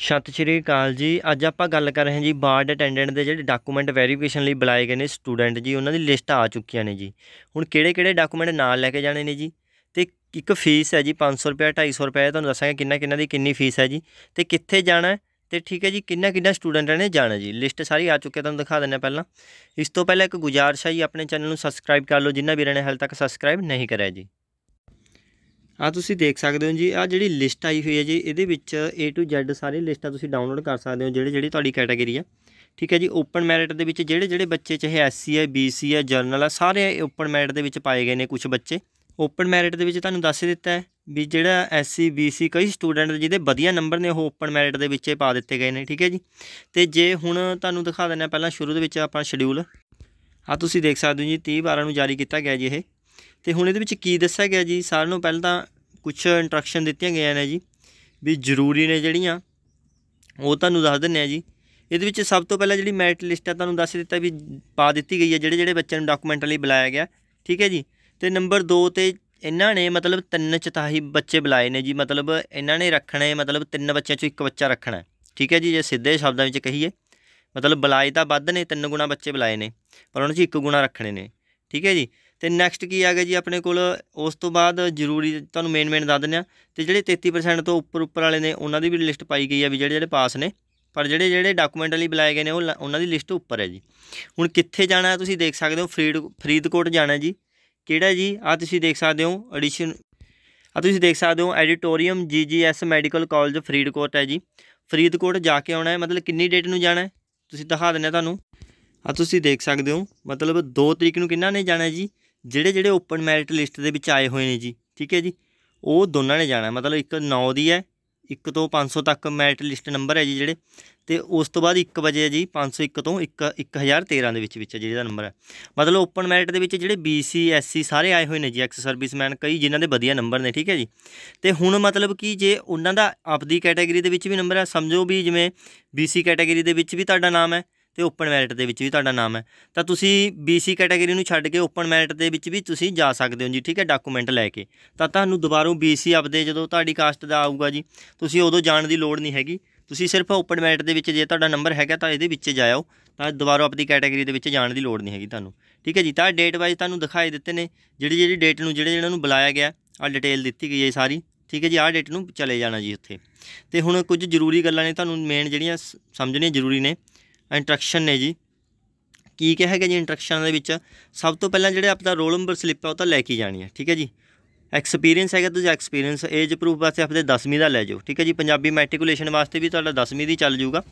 ਸਤਿ ਸ਼੍ਰੀ ਅਕਾਲ ਜੀ ਅੱਜ ਆਪਾਂ ਗੱਲ ਕਰ ਰਹੇ ਹਾਂ ਜੀ ਬਾਰਡ ਅਟੈਂਡੈਂਟ ਦੇ ਜਿਹੜੇ ਡਾਕੂਮੈਂਟ ਵੈਰੀਫਿਕੇਸ਼ਨ ਲਈ ਬੁਲਾਏ ਗਏ ਨੇ ਸਟੂਡੈਂਟ ਜੀ ਉਹਨਾਂ ਦੀ ਲਿਸਟ ਆ ਚੁੱਕੀਆਂ ਨੇ ਜੀ ਹੁਣ ਕਿਹੜੇ-ਕਿਹੜੇ ਡਾਕੂਮੈਂਟ ਨਾਲ ਲੈ ਕੇ ਜਾਣੇ ਨੇ ਜੀ ਤੇ ਇੱਕ ਫੀਸ ਹੈ ਜੀ 500 ਰੁਪਏ 250 ਰੁਪਏ ਤੁਹਾਨੂੰ ਦੱਸਾਂਗੇ ਕਿੰਨਾ ਕਿੰਨਾ ਦੀ ਕਿੰਨੀ ਫੀਸ ਹੈ ਜੀ ਤੇ ਕਿੱਥੇ ਜਾਣਾ ਤੇ ਠੀਕ ਹੈ ਜੀ ਕਿੰਨਾ ਕਿੰਨਾ ਸਟੂਡੈਂਟਾਂ ਨੇ ਜਾਣਾ ਜੀ ਲਿਸਟ ਸਾਰੀ ਆ ਚੁੱਕੀ ਹੈ ਤੁਹਾਨੂੰ ਦਿਖਾ ਦਿੰਨੇ ਪਹਿਲਾਂ ਇਸ ਤੋਂ ਪਹਿਲਾਂ ਇੱਕ ਗੁਜ਼ਾਰਿਸ਼ ਹੈ ਜੀ ਆਪਣੇ ਚੈਨਲ ਨੂੰ ਸਬਸਕ੍ਰਾਈਬ ਕਰ ਲਓ ਜਿਨ੍ਹਾਂ ਵੀਰਾਂ ਨੇ ਹਾਲੇ ਤੱਕ ਸਬਸਕ੍ਰਾਈਬ ਨਹੀਂ ਕਰਿਆ ਜੀ ਆ ਤੁਸੀਂ ਦੇਖ ਸਕਦੇ ਹੋ ਜੀ ਆ ਜਿਹੜੀ ਲਿਸਟ ਆਈ ਹੋਈ ਹੈ ਜੀ ਇਹਦੇ ਵਿੱਚ A ਟੂ Z ਸਾਰੀ ਲਿਸਟਾਂ ਤੁਸੀਂ ਡਾਊਨਲੋਡ ਕਰ ਸਕਦੇ ਹੋ ਜਿਹੜੇ ਜਿਹੜੀ ਤੁਹਾਡੀ ਕੈਟਾਗਰੀ ਆ ਠੀਕ ਹੈ ਜੀ ਓਪਨ ਮੈਰਿਟ ਦੇ ਵਿੱਚ ਜਿਹੜੇ ਜਿਹੜੇ ਬੱਚੇ ਚਾਹੇ ਐਸਸੀ ਹੈ ਬੀਸੀ ਹੈ ਜਰਨਲ ਆ ਸਾਰੇ ਓਪਨ ਮੈਰਿਟ ਦੇ ਵਿੱਚ ਪਾਏ ਗਏ ਨੇ ਕੁਝ ਬੱਚੇ ਓਪਨ ਮੈਰਿਟ ਦੇ ਵਿੱਚ ਤੁਹਾਨੂੰ ਦੱਸ ਦਿੱਤਾ ਹੈ ਵੀ ਜਿਹੜਾ ਐਸਸੀ ਬੀਸੀ ਕਈ ਸਟੂਡੈਂਟ ਜਿਹਦੇ ਵਧੀਆ ਨੰਬਰ ਨੇ ਉਹ ਓਪਨ ਮੈਰਿਟ ਦੇ ਵਿੱਚ ਪਾ ਦਿੱਤੇ ਗਏ ਨੇ ਠੀਕ ਹੈ ਜੀ ਤੇ ਜੇ ਹੁਣ ਤੁਹਾਨੂੰ ਦਿਖਾ ਦਿੰਦਾ ਪਹਿਲਾਂ ਸ਼ੁਰੂ ਦੇ ਵਿੱਚ ਆਪਾਂ ਸ਼ਡਿਊਲ ਆ ਤੁਸੀਂ ਦੇਖ ਸਕਦੇ ਹੋ ਜੀ 30 12 ਨੂੰ ਜਾਰੀ ਕੀਤਾ ਗਿਆ ਜੀ ਇਹ ਤੇ ਹੁਣ ਇਹਦੇ ਵਿੱਚ ਕੀ ਦੱਸਿਆ ਗਿਆ ਜੀ ਸਾਰਿਆਂ ਨੂੰ ਪਹਿਲਾਂ ਤਾਂ ਕੁਝ ਇਨਸਟਰਕਸ਼ਨ ਦਿੱਤੀਆਂ ਗਈਆਂ ਨੇ ਜੀ ਵੀ ਜ਼ਰੂਰੀ ਨੇ ਜਿਹੜੀਆਂ ਉਹ ਤੁਹਾਨੂੰ ਦੱਸ ਦਿੰਨੇ ਆ ਜੀ ਇਹਦੇ ਵਿੱਚ ਸਭ ਤੋਂ ਪਹਿਲਾਂ ਜਿਹੜੀ ਮੈਰਿਟ ਲਿਸਟ ਆ ਤੁਹਾਨੂੰ ਦੱਸ ਦਿੱਤਾ ਵੀ ਪਾ ਦਿੱਤੀ ਗਈ ਹੈ ਜਿਹੜੇ ਜਿਹੜੇ ਬੱਚਿਆਂ ਨੂੰ ਡਾਕੂਮੈਂਟ ਲਈ ਬੁਲਾਇਆ ਗਿਆ ਠੀਕ ਹੈ ਜੀ ਤੇ ਨੰਬਰ 2 ਤੇ ਇਹਨਾਂ ਨੇ ਮਤਲਬ ਤਿੰਨ ਚਤਾਹੀ ਬੱਚੇ ਬੁਲਾਏ ਨੇ ਜੀ ਮਤਲਬ ਇਹਨਾਂ ਨੇ ਰੱਖਣੇ ਮਤਲਬ ਤਿੰਨ ਬੱਚਿਆਂ ਚੋਂ ਇੱਕ ਬੱਚਾ ਰੱਖਣਾ ਠੀਕ ਹੈ ਜੀ ਜੇ ਸਿੱਧੇ ਸ਼ਬਦਾਂ ਵਿੱਚ ਕਹੀਏ ਮਤਲਬ ਬੁਲਾਏ ਤਾਂ ਵੱਧ ਨੇ ਤਿੰਨ ਗੁਣਾ ਬੱਚੇ ਬੁਲਾਏ ਨੇ ਪਰ ਉਹਨਾਂ 'ਚ ਇੱਕ ਗੁਣਾ ਰੱਖਣੇ ਨੇ ਠੀਕ ਹੈ ਜੀ ਤੇ ਨੈਕਸਟ ਕੀ ਆ ਗਿਆ ਜੀ ਆਪਣੇ ਕੋਲ ਉਸ ਤੋਂ ਬਾਅਦ ਜ਼ਰੂਰੀ ਤੁਹਾਨੂੰ ਮੇਨ ਮੇਨ ਦੱਸ ਦਿੰਦੇ ਆ ਤੇ ਜਿਹੜੇ 33% ਤੋਂ ਉੱਪਰ ਉੱਪਰ ਵਾਲੇ ਨੇ ਉਹਨਾਂ ਦੀ ਵੀ ਲਿਸਟ ਪਾਈ ਗਈ ਆ ਵੀ ਜਿਹੜੇ ਜਿਹੜੇ ਪਾਸ ਨੇ ਪਰ ਜਿਹੜੇ ਜਿਹੜੇ ਡਾਕੂਮੈਂਟ ਲਈ ਬੁਲਾਏ ਗਏ ਨੇ ਉਹ ਉਹਨਾਂ ਦੀ ਲਿਸਟ ਉੱਪਰ ਹੈ ਜੀ ਹੁਣ ਕਿੱਥੇ ਜਾਣਾ ਤੁਸੀਂ ਦੇਖ ਸਕਦੇ ਹੋ ਫਰੀਦ ਫਰੀਦਕੋਟ ਜਾਣਾ ਜੀ ਕਿਹੜਾ ਜੀ ਆ ਤੁਸੀਂ ਦੇਖ ਸਕਦੇ ਹੋ ਐਡੀਸ਼ਨ ਆ ਤੁਸੀਂ ਦੇਖ ਸਕਦੇ ਹੋ ਐਡੀਟੋਰੀਅਮ ਜੀਜੀਐਸ ਮੈਡੀਕਲ ਕਾਲਜ ਫਰੀਦਕੋਟ ਹੈ ਜੀ ਫਰੀਦਕੋਟ ਜਾ ਕੇ ਆਉਣਾ ਹੈ ਮਤਲਬ ਕਿੰਨੀ ਡੇਟ ਨੂੰ ਜਾਣਾ ਹੈ ਤੁਸੀਂ ਦਿਖਾ ਦਿੰਦੇ ਤੁਹਾਨੂੰ ਆ ਤੁਸੀਂ ਦੇਖ ਸਕਦੇ ਹੋ ਮਤਲਬ 2 ਤਰੀਕ ਨੂੰ ਕਿੰਨਾ ਨੇ ਜਾਣਾ ਜੀ ਜਿਹੜੇ ਜਿਹੜੇ ਓਪਨ ਮੈਰਿਟ ਲਿਸਟ ਦੇ ਵਿੱਚ ਆਏ ਹੋਏ ਨੇ ਜੀ ਠੀਕ ਹੈ ਜੀ ਉਹ ਦੋਨਾਂ ਨੇ ਜਾਣਾ ਮਤਲਬ ਇੱਕ 9 ਦੀ ਹੈ 1 ਤੋਂ 500 ਤੱਕ ਮੈਰਿਟ ਲਿਸਟ ਨੰਬਰ ਹੈ ਜੀ ਜਿਹੜੇ ਤੇ ਉਸ ਤੋਂ ਬਾਅਦ 1 ਵਜੇ ਹੈ ਜੀ 501 ਤੋਂ 1 1013 ਦੇ ਵਿੱਚ ਵਿੱਚ ਜਿਹੜੇ ਦਾ ਨੰਬਰ ਹੈ ਮਤਲਬ ਓਪਨ ਮੈਰਿਟ ਦੇ ਵਿੱਚ ਜਿਹੜੇ BC SC ਸਾਰੇ ਆਏ ਹੋਏ ਨੇ ਜੀ ਐਕਸ ਸਰਵਿਸਮੈਨ ਕਈ ਜਿਨ੍ਹਾਂ ਦੇ ਵਧੀਆ ਨੰਬਰ ਨੇ ਠੀਕ ਹੈ ਜੀ ਤੇ ਹੁਣ ਮਤਲਬ ਕਿ ਜੇ ਉਹਨਾਂ ਦਾ ਆਪਦੀ ਕੈਟਾਗਰੀ ਦੇ ਵਿੱਚ ਵੀ ਨੰਬਰ ਹੈ ਸਮਝੋ ਵੀ ਜਿਵੇਂ BC ਕੈਟਾਗਰੀ ਦੇ ਵਿੱਚ ਵੀ ਤੁਹਾਡਾ ਨਾਮ ਹੈ ਤੇ ਓਪਨ ਮੈਰਿਟ ਦੇ ਵਿੱਚ ਵੀ ਤੁਹਾਡਾ ਨਾਮ ਹੈ ਤਾਂ ਤੁਸੀਂ ਬੀਸੀ ਕੈਟਾਗਰੀ ਨੂੰ ਛੱਡ ਕੇ ਓਪਨ ਮੈਰਿਟ ਦੇ ਵਿੱਚ ਵੀ ਤੁਸੀਂ ਜਾ ਸਕਦੇ ਹੋ ਜੀ ਠੀਕ ਹੈ ਡਾਕੂਮੈਂਟ ਲੈ ਕੇ ਤਾਂ ਤੁਹਾਨੂੰ ਦੁਬਾਰਾ ਬੀਸੀ ਆਪਦੇ ਜਦੋਂ ਤੁਹਾਡੀ ਕਾਸਟ ਦਾ ਆਊਗਾ ਜੀ ਤੁਸੀਂ ਉਦੋਂ ਜਾਣ ਦੀ ਲੋੜ ਨਹੀਂ ਹੈਗੀ ਤੁਸੀਂ ਸਿਰਫ ਓਪਨ ਮੈਰਿਟ ਦੇ ਵਿੱਚ ਜੇ ਤੁਹਾਡਾ ਨੰਬਰ ਹੈਗਾ ਤਾਂ ਇਹਦੇ ਵਿੱਚ ਜਾਇਓ ਤਾਂ ਦੁਬਾਰਾ ਆਪਣੀ ਕੈਟਾਗਰੀ ਦੇ ਵਿੱਚ ਜਾਣ ਦੀ ਲੋੜ ਨਹੀਂ ਹੈਗੀ ਤੁਹਾਨੂੰ ਠੀਕ ਹੈ ਜੀ ਤਾਂ ਡੇਟ ਵਾਈਜ਼ ਤੁਹਾਨੂੰ ਦਿਖਾਈ ਦਿੱਤੇ ਨੇ ਜਿਹੜੀ ਜਿਹੜੀ ਡੇਟ ਨੂੰ ਜਿਹੜੇ ਜਿਹਨਾਂ ਨੂੰ ਬੁਲਾਇਆ ਗਿਆ ਆ ਡਿਟੇਲ ਦਿੱਤੀ ਗਈ ਹੈ ਸਾਰੀ ਠੀਕ ਹੈ ਜੀ ਆਹ ਡੇਟ ਨੂੰ ਚਲੇ ਜਾਣਾ ਜੀ ਉੱਥੇ ਤੇ ਹੁਣ ਕੁਝ ਜ਼ਰੂਰੀ ਗੱਲਾਂ ਨੇ ਤੁਹਾਨੂੰ ਮੇਨ ਜਿਹੜੀਆਂ ਸਮਝਣੀਆਂ ਜ਼ਰੂਰੀ ਨੇ ਇੰਟਰੈਕਸ਼ਨ ਨੇ ਜੀ ਕੀ ਕਿਹਾ ਹੈਗਾ ਜੀ ਇੰਟਰੈਕਸ਼ਨ ਦੇ ਵਿੱਚ ਸਭ ਤੋਂ ਪਹਿਲਾਂ ਜਿਹੜੇ ਆਪਦਾ ਰੋਲ ਨੰਬਰ ਸਲਿੱਪ ਹੈ ਉਹ ਤਾਂ ਲੈ ਕੇ ਜਾਣੀ ਹੈ ਠੀਕ ਹੈ ਜੀ ਐਕਸਪੀਰੀਅੰਸ ਹੈਗਾ ਤੁਸੀਂ ਐਕਸਪੀਰੀਅੰਸ ਏਜ ਪ੍ਰੂਫ ਵਾਸਤੇ ਆਪਦੇ 10ਵੀਂ ਦਾ ਲੈ ਜਾਓ ਠੀਕ ਹੈ ਜੀ ਪੰਜਾਬੀ ਮੈਟ੍ਰਿਕੂਲੇਸ਼ਨ ਵਾਸਤੇ ਵੀ ਤੁਹਾਡਾ 10ਵੀਂ ਦੀ ਚੱਲ ਜਾਊਗਾ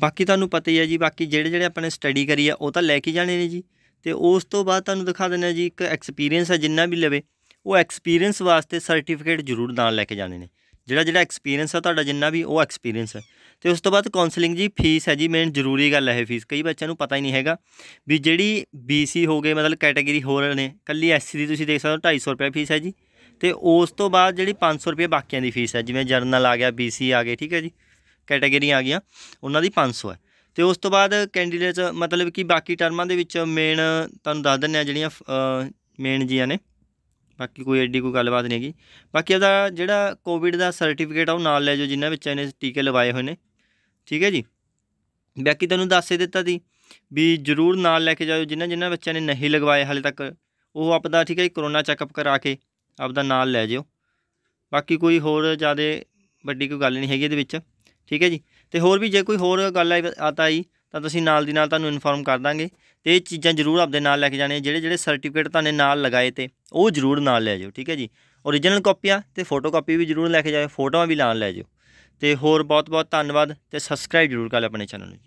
ਬਾਕੀ ਤੁਹਾਨੂੰ ਪਤਾ ਹੀ ਹੈ ਜੀ ਬਾਕੀ ਜਿਹੜੇ ਜਿਹੜੇ ਆਪਣੇ ਸਟੱਡੀ ਕਰੀ ਆ ਉਹ ਤਾਂ ਲੈ ਕੇ ਜਾਣੇ ਨੇ ਜੀ ਤੇ ਉਸ ਤੋਂ ਬਾਅਦ ਤੁਹਾਨੂੰ ਦਿਖਾ ਦਿੰਦੇ ਜੀ ਇੱਕ ਐਕਸਪੀਰੀਅੰਸ ਹੈ ਜਿੰਨਾ ਵੀ ਲਵੇ ਉਹ ਐਕਸਪੀਰੀਅੰਸ ਵਾਸਤੇ ਸਰਟੀਫਿਕੇਟ ਜ਼ਰੂਰ ਨਾਲ ਲੈ ਕੇ ਜਾਣੇ ਨੇ ਜਿਹੜਾ ਜਿਹੜਾ ਐਕਸਪੀਰੀਅੰਸ ਆ ਤੁਹਾਡਾ ਜਿੰਨਾ ਵੀ ਉਹ ਐਕਸਪੀਰੀਅੰਸ ਹੈ ਤੇ ਉਸ ਤੋਂ ਬਾਅਦ ਕਾਉਂਸਲਿੰਗ ਜੀ ਫੀਸ ਹੈ ਜੀ ਮੇਨ ਜ਼ਰੂਰੀ ਗੱਲ ਹੈ ਫੀਸ ਕਈ ਬੱਚਿਆਂ ਨੂੰ ਪਤਾ ਹੀ ਨਹੀਂ ਹੈਗਾ ਵੀ ਜਿਹੜੀ ਬੀਸੀ ਹੋ ਗਏ ਮਤਲਬ ਕੈਟਾਗਰੀ ਹੋਰ ਨੇ ਕੱਲੀ ਐਸਸੀ ਦੀ ਤੁਸੀਂ ਦੇਖ ਸਕਦੇ ਹੋ 250 ਰੁਪਏ ਫੀਸ ਹੈ ਜੀ ਤੇ ਉਸ ਤੋਂ ਬਾਅਦ ਜਿਹੜੀ 500 ਰੁਪਏ ਬਾਕੀਆਂ ਦੀ ਫੀਸ ਹੈ ਜਿਵੇਂ ਜਰਨਲ ਆ ਗਿਆ ਬੀਸੀ ਆ ਗਏ ਠੀਕ ਹੈ ਜੀ ਕੈਟਾਗਰੀ ਆ ਗਈਆਂ ਉਹਨਾਂ ਦੀ 500 ਹੈ ਤੇ ਉਸ ਤੋਂ ਬਾਅਦ ਕੈਂਡੀਡੇਟਸ ਮਤਲਬ ਕਿ ਬਾਕੀ ਟਰਮਾਂ ਦੇ ਵਿੱਚ ਮੇਨ ਤੁਹਾਨੂੰ ਦੱਸ ਦਿੰਨੇ ਆ ਜਿਹੜੀਆਂ ਮੇਨ ਜੀਆਂ ਨੇ ਬਾਕੀ ਕੋਈ ਐਡੀ ਕੋਈ ਗੱਲਬਾਤ ਨਹੀਂ ਹੈਗੀ ਬਾਕੀ ਇਹਦਾ ਜਿਹੜਾ ਕੋਵਿਡ ਦਾ ਸਰਟੀਫਿਕੇਟ ਆ ਉਹ ਨਾਲ ਲੈ ਜਾਓ ਜਿਨ੍ਹਾਂ ਵਿੱਚ ਇਹਨੇ ਟੀਕੇ ਲਵਾਏ ਹੋਏ ਨੇ ਠੀਕ ਹੈ ਜੀ ਬਾਕੀ ਤੁਹਾਨੂੰ ਦੱਸ ਹੀ ਦਿੱਤਾ ਸੀ ਵੀ ਜਰੂਰ ਨਾਲ ਲੈ ਕੇ ਜਾਓ ਜਿਨ੍ਹਾਂ ਜਿਨ੍ਹਾਂ ਬੱਚਿਆਂ ਨੇ ਨਹੀਂ ਲਗਵਾਏ ਹਾਲੇ ਤੱਕ ਉਹ ਆਪਦਾ ਠੀਕ ਹੈ ਜੀ ਕਰੋਨਾ ਚੈੱਕਅਪ ਕਰਾ ਕੇ ਆਪਦਾ ਨਾਲ ਲੈ ਜਿਓ ਬਾਕੀ ਕੋਈ ਹੋਰ ਜ਼ਿਆਦਾ ਵੱਡੀ ਕੋਈ ਗੱਲ ਨਹੀਂ ਹੈਗੀ ਇਹਦੇ ਵਿੱਚ ਠੀਕ ਹੈ ਜੀ ਤੇ ਹੋਰ ਵੀ ਜੇ ਕੋਈ ਹੋਰ ਗੱਲ ਆਤਾ ਆਈ ਤਾਂ ਤੁਸੀਂ ਨਾਲ ਦੀ ਨਾਲ ਤੁਹਾਨੂੰ ਇਨਫੋਰਮ ਕਰ ਦਾਂਗੇ ਤੇ ਇਹ ਚੀਜ਼ਾਂ ਜ਼ਰੂਰ ਆਪਦੇ ਨਾਲ ਲੈ ਕੇ ਜਾਣੇ ਜਿਹੜੇ ਜਿਹੜੇ ਸਰਟੀਫਿਕੇਟ ਤੁਹਾਨੂੰ ਨਾਲ ਲਗਾਏ ਤੇ ਉਹ ਜ਼ਰੂਰ ਨਾਲ ਲੈ ਜਾਓ ਠੀਕ ਹੈ ਜੀ origignal ਕਾਪੀਆਂ ਤੇ ਫੋਟੋ ਕਾਪੀ ਵੀ ਜ਼ਰੂਰ ਲੈ ਕੇ ਜਾਓ ਫੋਟੋਆਂ ਵੀ ਲਾਣ ਲੈ ਜਾਓ ਤੇ ਹੋਰ ਬਹੁਤ ਬਹੁਤ ਧੰਨਵਾਦ ਤੇ ਸਬਸਕ੍ਰਾਈਬ ਜਰੂਰ ਕਰ ਲੈ ਆਪਣੇ ਚੈਨਲ ਨੂੰ